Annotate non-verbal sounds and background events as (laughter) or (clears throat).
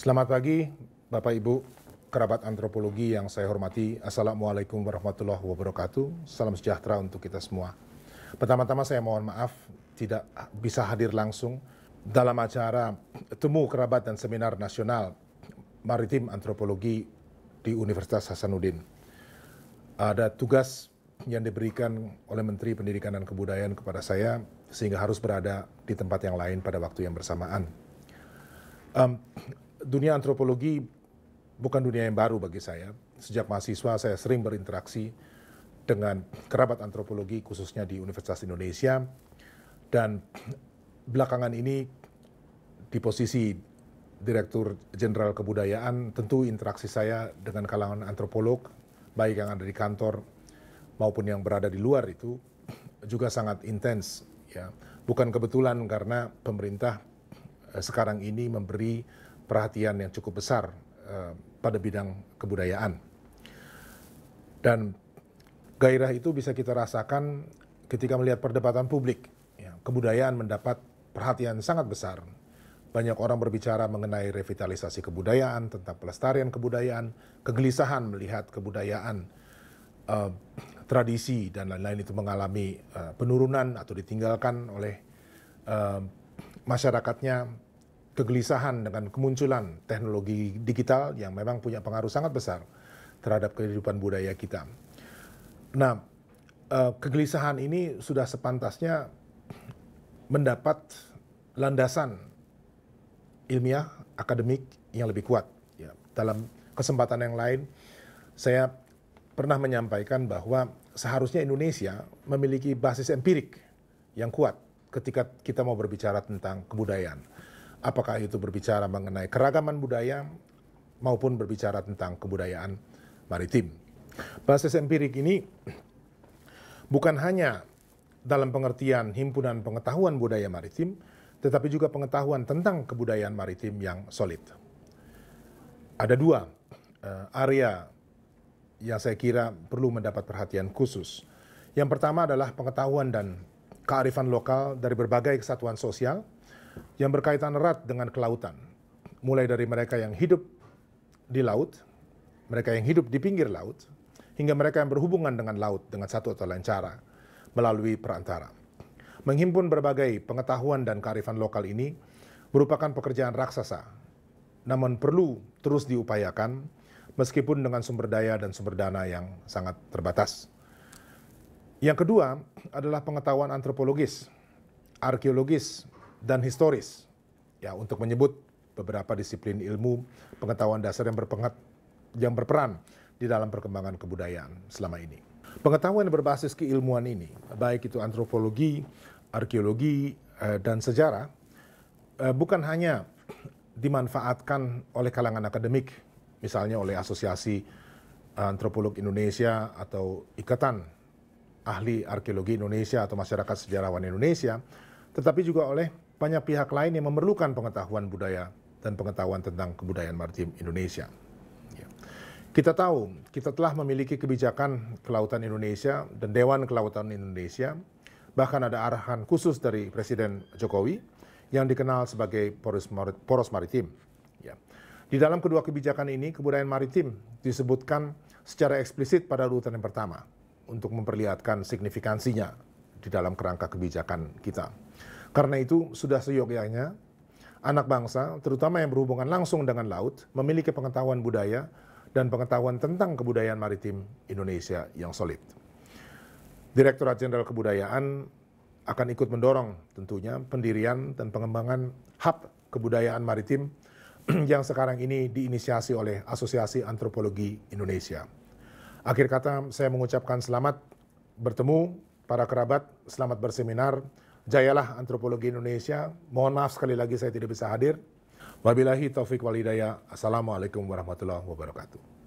Selamat pagi, Bapak Ibu, kerabat antropologi yang saya hormati. Assalamualaikum warahmatullahi wabarakatuh. Salam sejahtera untuk kita semua. Pertama-tama saya mohon maaf tidak bisa hadir langsung dalam acara Temu Kerabat dan Seminar Nasional Maritim Antropologi di Universitas Hasanuddin. Ada tugas yang diberikan oleh Menteri Pendidikan dan Kebudayaan kepada saya sehingga harus berada di tempat yang lain pada waktu yang bersamaan. Um, dunia antropologi bukan dunia yang baru bagi saya. Sejak mahasiswa saya sering berinteraksi dengan kerabat antropologi khususnya di Universitas Indonesia dan belakangan ini di posisi Direktur Jenderal Kebudayaan tentu interaksi saya dengan kalangan antropolog baik yang ada di kantor maupun yang berada di luar itu juga sangat intens ya. Bukan kebetulan karena pemerintah eh, sekarang ini memberi perhatian yang cukup besar eh, pada bidang kebudayaan. Dan gairah itu bisa kita rasakan ketika melihat perdebatan publik. Ya, kebudayaan mendapat perhatian sangat besar. Banyak orang berbicara mengenai revitalisasi kebudayaan, tentang pelestarian kebudayaan, kegelisahan melihat kebudayaan, eh, tradisi, dan lain-lain itu mengalami eh, penurunan atau ditinggalkan oleh masyarakatnya kegelisahan dengan kemunculan teknologi digital yang memang punya pengaruh sangat besar terhadap kehidupan budaya kita. Nah, eh, kegelisahan ini sudah sepantasnya mendapat landasan ilmiah akademik yang lebih kuat. Ya, dalam kesempatan yang lain, saya pernah menyampaikan bahwa seharusnya Indonesia memiliki basis empirik yang kuat ketika kita mau berbicara tentang kebudayaan apakah itu berbicara mengenai keragaman budaya maupun berbicara tentang kebudayaan maritim. Basis empirik ini bukan hanya dalam pengertian himpunan pengetahuan budaya maritim, tetapi juga pengetahuan tentang kebudayaan maritim yang solid. Ada dua eh, area yang saya kira perlu mendapat perhatian khusus. Yang pertama adalah pengetahuan dan kearifan lokal dari berbagai kesatuan sosial, yang berkaitan erat dengan kelautan. Mulai dari mereka yang hidup di laut, mereka yang hidup di pinggir laut, hingga mereka yang berhubungan dengan laut dengan satu atau lain cara melalui perantara. Menghimpun berbagai pengetahuan dan kearifan lokal ini merupakan pekerjaan raksasa, namun perlu terus diupayakan meskipun dengan sumber daya dan sumber dana yang sangat terbatas. Yang kedua adalah pengetahuan antropologis, arkeologis, dan historis. Ya, untuk menyebut beberapa disiplin ilmu pengetahuan dasar yang berpengat yang berperan di dalam perkembangan kebudayaan selama ini. Pengetahuan yang berbasis keilmuan ini, baik itu antropologi, arkeologi, eh, dan sejarah, eh, bukan hanya dimanfaatkan oleh kalangan akademik, misalnya oleh Asosiasi Antropolog Indonesia atau Ikatan Ahli Arkeologi Indonesia atau Masyarakat Sejarawan Indonesia, tetapi juga oleh banyak pihak lain yang memerlukan pengetahuan budaya dan pengetahuan tentang kebudayaan maritim Indonesia. Ya. Kita tahu, kita telah memiliki kebijakan Kelautan Indonesia dan Dewan Kelautan Indonesia, bahkan ada arahan khusus dari Presiden Jokowi yang dikenal sebagai poros, maritim. Ya. Di dalam kedua kebijakan ini, kebudayaan maritim disebutkan secara eksplisit pada urutan yang pertama untuk memperlihatkan signifikansinya di dalam kerangka kebijakan kita. Karena itu sudah seyogyanya anak bangsa, terutama yang berhubungan langsung dengan laut, memiliki pengetahuan budaya dan pengetahuan tentang kebudayaan maritim Indonesia yang solid. Direktorat Jenderal Kebudayaan akan ikut mendorong tentunya pendirian dan pengembangan hub kebudayaan maritim (clears throat) yang sekarang ini diinisiasi oleh Asosiasi Antropologi Indonesia. Akhir kata, saya mengucapkan selamat bertemu para kerabat, selamat berseminar, Jayalah Antropologi Indonesia. Mohon maaf sekali lagi saya tidak bisa hadir. Wabillahi taufik walidaya. Assalamualaikum warahmatullahi wabarakatuh.